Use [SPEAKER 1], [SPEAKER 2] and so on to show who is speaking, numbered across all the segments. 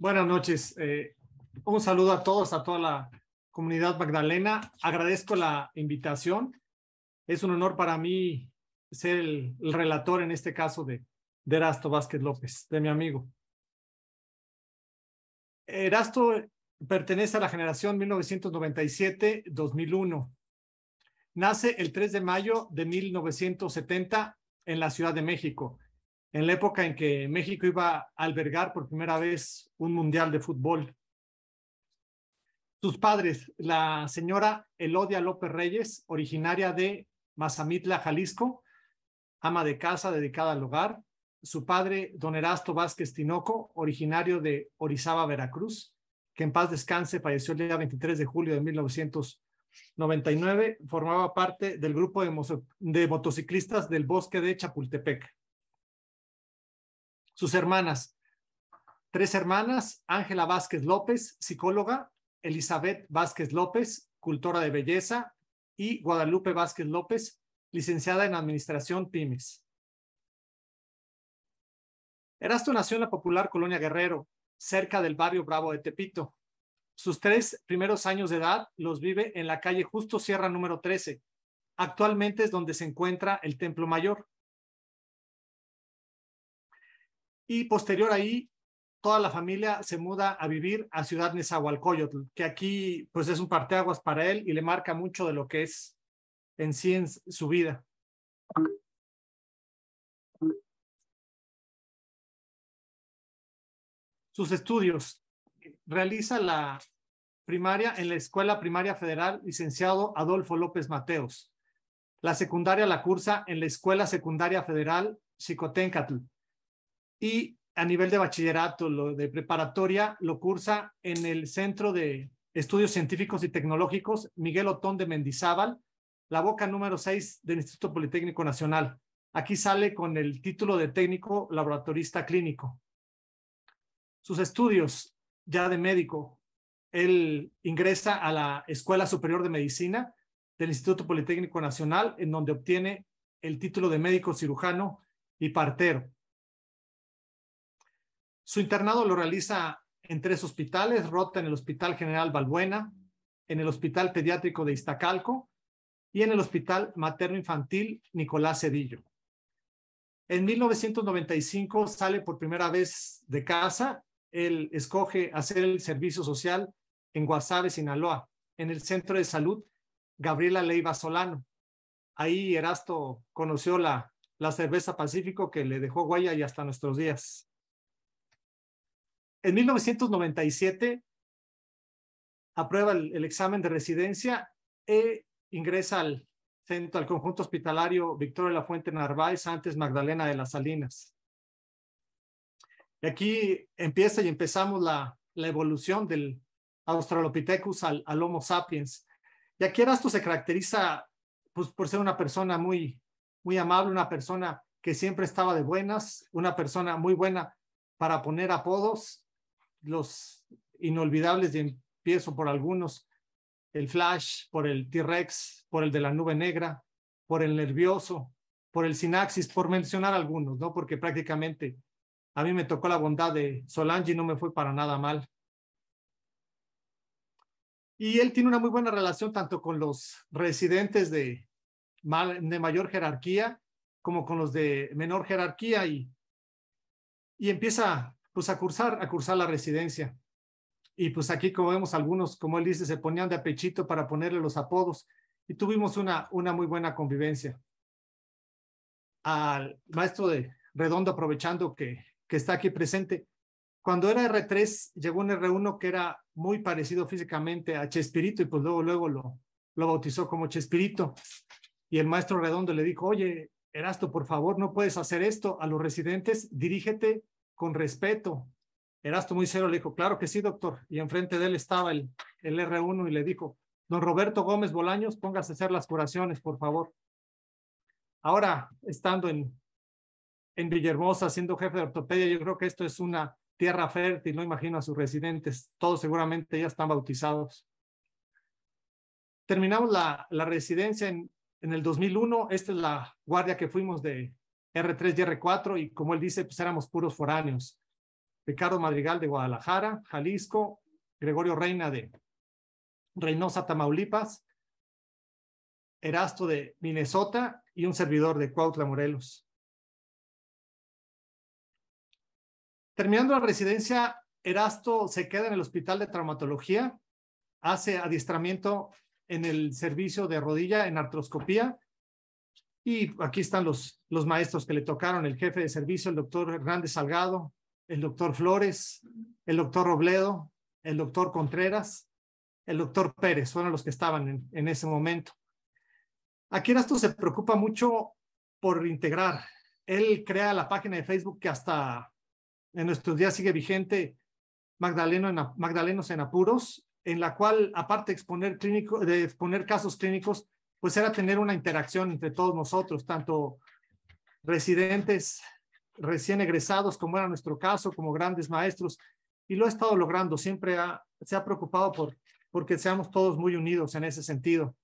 [SPEAKER 1] Buenas noches. Eh, un saludo a todos, a toda la comunidad Magdalena. Agradezco la invitación. Es un honor para mí ser el, relator en este caso de, de Erasto Vázquez López, de mi amigo. Erasto pertenece a la generación 1997-2001. Nace el 3 de mayo de 1970 en la Ciudad de México en la época en que México iba a albergar por primera vez un mundial de fútbol. Sus padres, la señora Elodia López Reyes, originaria de Mazamitla, Jalisco, ama de casa dedicada al hogar. Su padre, don Erasto Vázquez Tinoco, originario de Orizaba, Veracruz, que en paz descanse, falleció el día 23 de julio de 1999, formaba parte del grupo de, de motociclistas del bosque de Chapultepec. Sus hermanas, tres hermanas, Ángela Vázquez López, psicóloga, Elizabeth Vázquez López, cultora de belleza, y Guadalupe Vázquez López, licenciada en Administración Pymes. Erasto nació en la popular Colonia Guerrero, cerca del barrio Bravo de Tepito. Sus tres primeros años de edad los vive en la calle Justo Sierra número 13. Actualmente es donde se encuentra el Templo Mayor. y posterior ahí toda la familia se muda a vivir a Ciudad Nezahualcóyotl, que aquí pues es un parteaguas para él y le marca mucho de lo que es en sí su vida. Sus estudios. Realiza la primaria en la Escuela Primaria Federal licenciado Adolfo López Mateos. La secundaria la cursa en la Escuela Secundaria Federal Xicoténcatl y a nivel de bachillerato, lo de preparatoria, lo cursa en el Centro de Estudios Científicos y Tecnológicos Miguel Otón de Mendizábal, la boca número 6 del Instituto Politécnico Nacional. Aquí sale con el título de técnico laboratorista clínico. Sus estudios ya de médico, él ingresa a la Escuela Superior de Medicina del Instituto Politécnico Nacional, en donde obtiene el título de médico cirujano y partero. Su internado lo realiza en tres hospitales, rota en el Hospital General Balbuena, en el Hospital Pediátrico de Iztacalco y en el Hospital Materno Infantil Nicolás Cedillo. En 1995 sale por primera vez de casa. Él escoge hacer el servicio social en Guasave, Sinaloa, en el Centro de Salud Gabriela Leiva Solano. Ahí Erasto conoció la, la cerveza Pacífico que le dejó huella y hasta nuestros días en 1997 aprueba el, examen de residencia e ingresa al centro, al conjunto hospitalario Victoria de La Fuente Narváez, antes Magdalena de las Salinas. Y aquí empieza y empezamos la, la evolución del Australopithecus al, Homo sapiens. Y aquí Erasto se caracteriza pues, por ser una persona muy, muy amable, una persona que siempre estaba de buenas, una persona muy buena para poner apodos los inolvidables, y empiezo por algunos, el Flash, por el T-Rex, por el de la nube negra, por el nervioso, por el Sinaxis, por mencionar algunos, ¿no? Porque prácticamente a mí me tocó la bondad de Solange y no me fue para nada mal. Y él tiene una muy buena relación tanto con los residentes de, de mayor jerarquía como con los de menor jerarquía y, y empieza pues a cursar, a cursar la residencia. Y pues aquí, como vemos, algunos, como él dice, se ponían de apechito para ponerle los apodos y tuvimos una, una muy buena convivencia. Al maestro de Redondo, aprovechando que, que está aquí presente, cuando era R3, llegó un R1 que era muy parecido físicamente a Chespirito y pues luego, luego lo, lo bautizó como Chespirito. Y el maestro Redondo le dijo, oye, Erasto, por favor, no puedes hacer esto a los residentes, dirígete con respeto. Erasto muy serio le dijo, claro que sí, doctor. Y enfrente de él estaba el, el R1 y le dijo, don Roberto Gómez Bolaños, póngase a hacer las curaciones, por favor. Ahora, estando en, en Villahermosa, siendo jefe de ortopedia, yo creo que esto es una tierra fértil, no imagino a sus residentes, todos seguramente ya están bautizados. Terminamos la, la residencia en, en el 2001, esta es la guardia que fuimos de, R3 y R4 y como él dice, pues éramos puros foráneos. Ricardo Madrigal de Guadalajara, Jalisco, Gregorio Reina de Reynosa, Tamaulipas, Erasto de Minnesota y un servidor de Cuautla, Morelos. Terminando la residencia, Erasto se queda en el Hospital de Traumatología, hace adiestramiento en el servicio de rodilla en artroscopía y aquí están los, los maestros que le tocaron, el jefe de servicio, el doctor Hernández Salgado, el doctor Flores, el doctor Robledo, el doctor Contreras, el doctor Pérez, fueron los que estaban en, ese momento. Aquí Erasto se preocupa mucho por integrar. Él crea la página de Facebook que hasta en nuestros días sigue vigente, Magdaleno en, Magdalenos en Apuros, en la cual, aparte exponer, clínico, de exponer casos clínicos, pues era tener una interacción entre todos nosotros, tanto residentes recién egresados, como era nuestro caso, como grandes maestros, y lo ha estado logrando, siempre se ha preocupado por porque seamos todos muy unidos en ese sentido.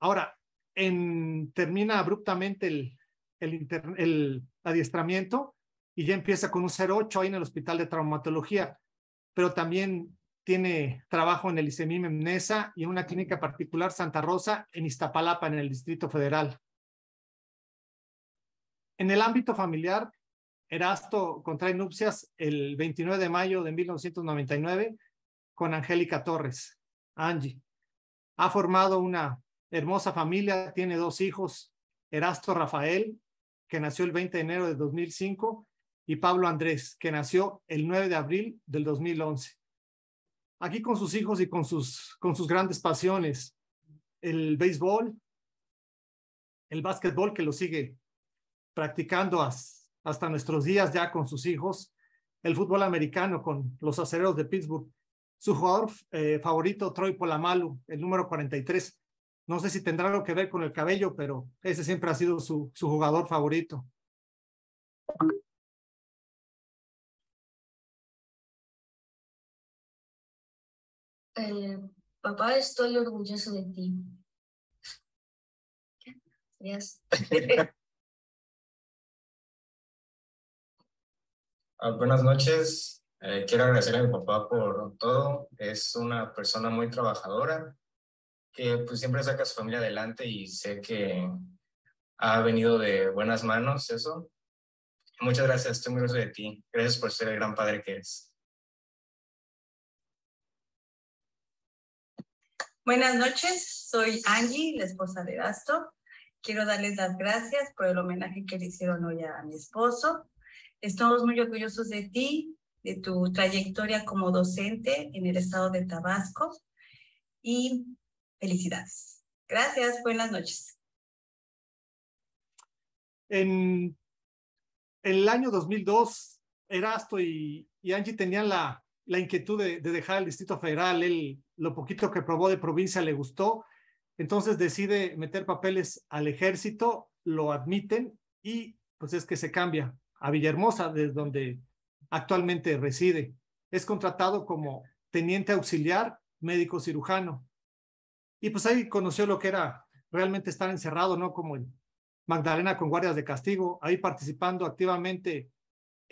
[SPEAKER 1] Ahora, termina abruptamente el, el adiestramiento y ya empieza con un 08 ahí en el Hospital de Traumatología, pero también tiene trabajo en el ICEMIM en y en una clínica particular Santa Rosa en Iztapalapa, en el Distrito Federal. En el ámbito familiar, Erasto contrae nupcias el 29 de mayo de 1999 con Angélica Torres, Angie. Ha formado una hermosa familia, tiene dos hijos, Erasto Rafael, que nació el 20 de enero de 2005, y Pablo Andrés, que nació el 9 de abril del 2011 aquí con sus hijos y con sus, con sus grandes pasiones, el béisbol, el básquetbol que lo sigue practicando hasta nuestros días ya con sus hijos, el fútbol americano con los acereros de Pittsburgh, su jugador eh, favorito, Troy Polamalu, el número 43. No sé si tendrá algo que ver con el cabello, pero ese siempre ha sido su, su jugador favorito. Eh, papá, estoy orgulloso de ti. Ah, buenas noches. Eh, quiero agradecer a mi papá por todo. Es una persona muy trabajadora que pues, siempre saca a su familia adelante y sé que ha venido de buenas manos eso. Muchas gracias, estoy orgulloso de ti. Gracias por ser el gran padre que eres. Buenas noches, soy Angie, la esposa de Erasto. Quiero darles las gracias por el homenaje que le hicieron hoy a mi esposo. Estamos muy orgullosos de ti, de tu trayectoria como docente en el estado de Tabasco y felicidades. Gracias, buenas noches. En, el año 2002, Erasto y, y Angie tenían la, la inquietud de, dejar el Distrito Federal, él lo poquito que probó de provincia le gustó, entonces decide meter papeles al ejército, lo admiten y pues es que se cambia a Villahermosa, desde donde actualmente reside. Es contratado como teniente auxiliar, médico cirujano. Y pues ahí conoció lo que era realmente estar encerrado, ¿no? Como en Magdalena con guardias de castigo, ahí participando activamente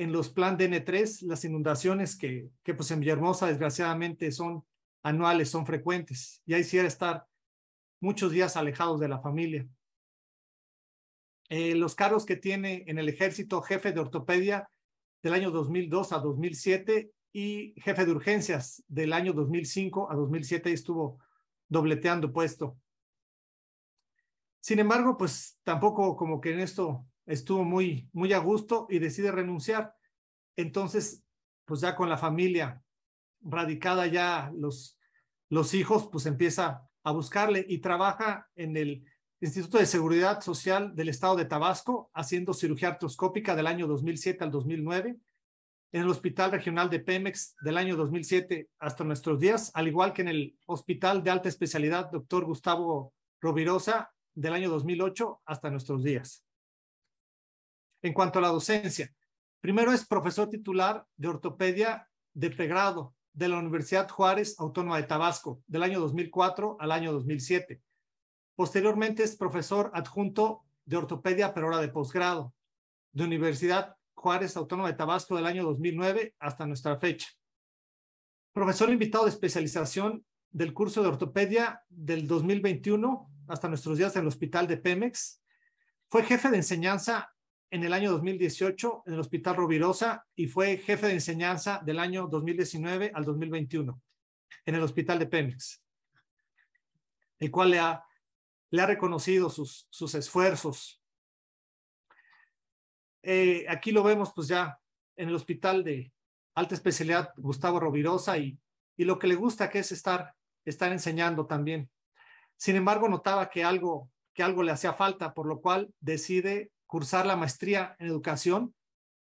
[SPEAKER 1] en los plan DN3, las inundaciones que, pues en Villahermosa desgraciadamente son anuales, son frecuentes. Y Ya que estar muchos días alejados de la familia. Eh, los cargos que tiene en el ejército jefe de ortopedia del año 2002 a 2007 y jefe de urgencias del año 2005 a 2007 estuvo dobleteando puesto. Sin embargo, pues tampoco como que en esto estuvo muy, muy a gusto y decide renunciar. Entonces, pues ya con la familia radicada ya los, los hijos, pues empieza a buscarle y trabaja en el Instituto de Seguridad Social del Estado de Tabasco, haciendo cirugía artroscópica del año 2007 al 2009, en el Hospital Regional de Pemex del año 2007 hasta nuestros días, al igual que en el Hospital de Alta Especialidad Dr Gustavo Rovirosa del año 2008 hasta nuestros días. En cuanto a la docencia, primero es profesor titular de ortopedia de pregrado de la Universidad Juárez Autónoma de Tabasco, del año 2004 al año 2007. Posteriormente es profesor adjunto de ortopedia pero ahora de posgrado, de Universidad Juárez Autónoma de Tabasco del año 2009 hasta nuestra fecha. Profesor invitado de especialización del curso de ortopedia del 2021 hasta nuestros días en el Hospital de Pemex. Fue jefe de enseñanza en el año 2018 en el Hospital Rovirosa y fue jefe de enseñanza del año 2019 al 2021 en el Hospital de Pemex, el cual le ha, le ha reconocido sus, sus esfuerzos. Eh, aquí lo vemos pues ya en el Hospital de Alta Especialidad Gustavo Rovirosa y, y lo que le gusta que es estar, estar enseñando también. Sin embargo, notaba que algo, que algo le hacía falta, por lo cual decide cursar la maestría en educación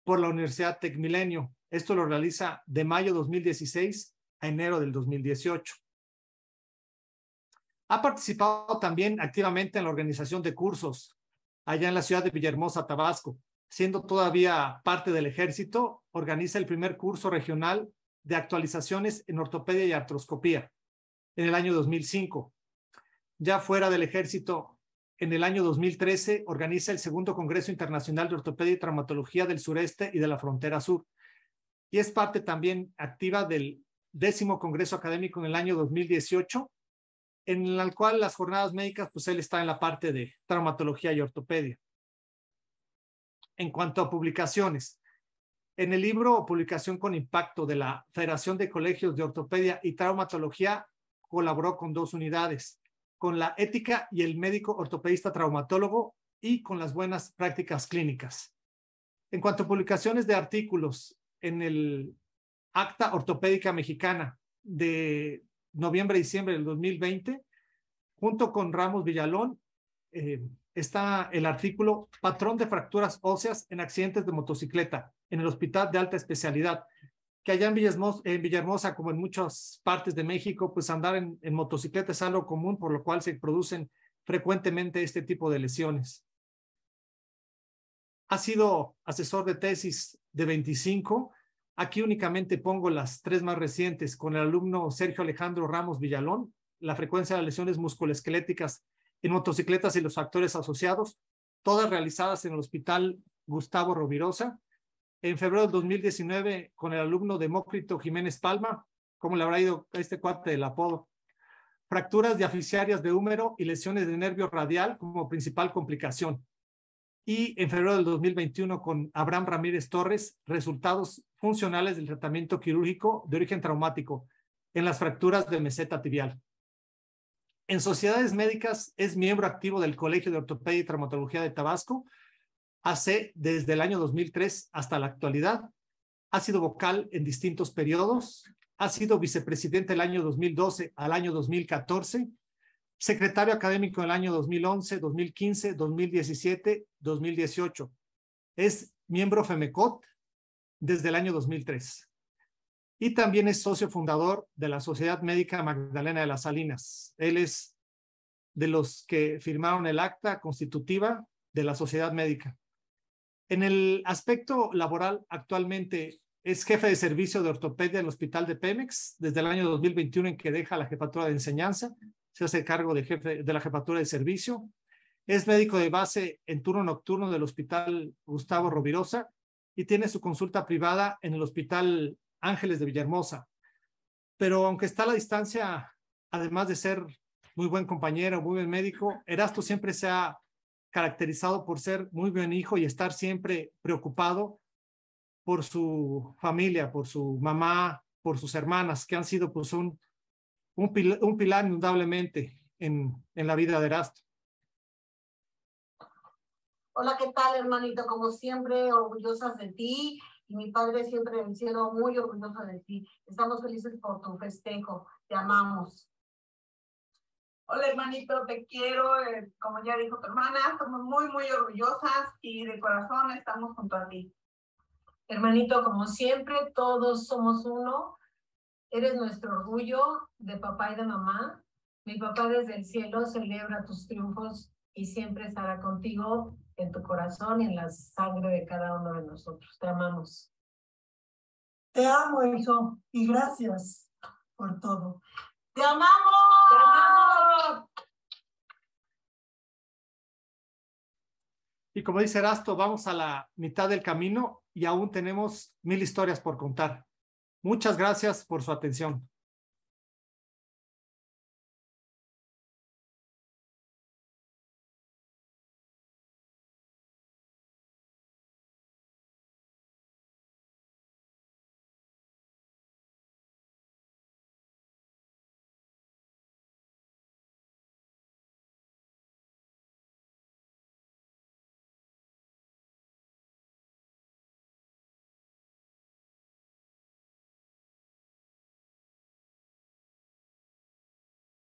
[SPEAKER 1] por la Universidad Tecmilenio. Esto lo realiza de mayo 2016 a enero del 2018. Ha participado también activamente en la organización de cursos allá en la ciudad de Villahermosa, Tabasco. Siendo todavía parte del ejército, organiza el primer curso regional de actualizaciones en ortopedia y artroscopía en el año 2005. Ya fuera del ejército, en el año 2013 organiza el segundo Congreso Internacional de Ortopedia y Traumatología del Sureste y de la Frontera Sur. Y es parte también activa del décimo Congreso Académico en el año 2018, en el cual las jornadas médicas, pues él está en la parte de traumatología y ortopedia. En cuanto a publicaciones, en el libro Publicación con Impacto de la Federación de Colegios de Ortopedia y Traumatología, colaboró con dos unidades con la ética y el médico ortopedista traumatólogo y con las buenas prácticas clínicas. En cuanto a publicaciones de artículos en el Acta Ortopédica Mexicana de noviembre-diciembre del 2020, junto con Ramos Villalón, eh, está el artículo Patrón de fracturas óseas en accidentes de motocicleta en el Hospital de Alta Especialidad, que allá en Villahermosa, como en muchas partes de México, pues andar en, en motocicleta es algo común, por lo cual se producen frecuentemente este tipo de lesiones. Ha sido asesor de tesis de 25. Aquí únicamente pongo las tres más recientes con el alumno Sergio Alejandro Ramos Villalón, la frecuencia de lesiones musculoesqueléticas en motocicletas y los factores asociados, todas realizadas en el Hospital Gustavo Rovirosa, en febrero del 2019 con el alumno Demócrito Jiménez Palma, como le habrá ido a este cuate el apodo. Fracturas aficiarias de húmero y lesiones de nervio radial como principal complicación. Y en febrero del 2021 con Abraham Ramírez Torres, resultados funcionales del tratamiento quirúrgico de origen traumático en las fracturas de meseta tibial. En sociedades médicas es miembro activo del Colegio de Ortopedia y Traumatología de Tabasco Hace desde el año 2003 hasta la actualidad. Ha sido vocal en distintos periodos. Ha sido vicepresidente del año 2012 al año 2014. Secretario académico del año 2011, 2015, 2017, 2018. Es miembro FEMECOT desde el año 2003. Y también es socio fundador de la Sociedad Médica Magdalena de las Salinas. Él es de los que firmaron el acta constitutiva de la Sociedad Médica. En el aspecto laboral, actualmente es jefe de servicio de ortopedia en el Hospital de Pemex desde el año 2021 en que deja la jefatura de enseñanza, se hace cargo de, jefe, de la jefatura de servicio. Es médico de base en turno nocturno del Hospital Gustavo Rovirosa y tiene su consulta privada en el Hospital Ángeles de Villahermosa. Pero aunque está a la distancia, además de ser muy buen compañero, muy buen médico, Erasto siempre se ha caracterizado por ser muy buen hijo y estar siempre preocupado por su familia, por su mamá, por sus hermanas, que han sido pues un, un, pilar, indudablemente en, en, la vida de Erasto. Hola, ¿qué tal, hermanito? Como siempre, orgullosas de ti y mi padre siempre ha el muy orgulloso de ti. Estamos felices por tu festejo, te amamos. Hola hermanito, te quiero, eh, como ya dijo tu hermana, estamos muy, muy orgullosas y de corazón estamos junto a ti. Hermanito, como siempre, todos somos uno. Eres nuestro orgullo de papá y de mamá. Mi papá desde el cielo celebra tus triunfos y siempre estará contigo en tu corazón y en la sangre de cada uno de nosotros. Te amamos. Te amo, hijo, y gracias por todo. Te amamos. Y como dice Erasto, vamos a la mitad del camino y aún tenemos mil historias por contar. Muchas gracias por su atención.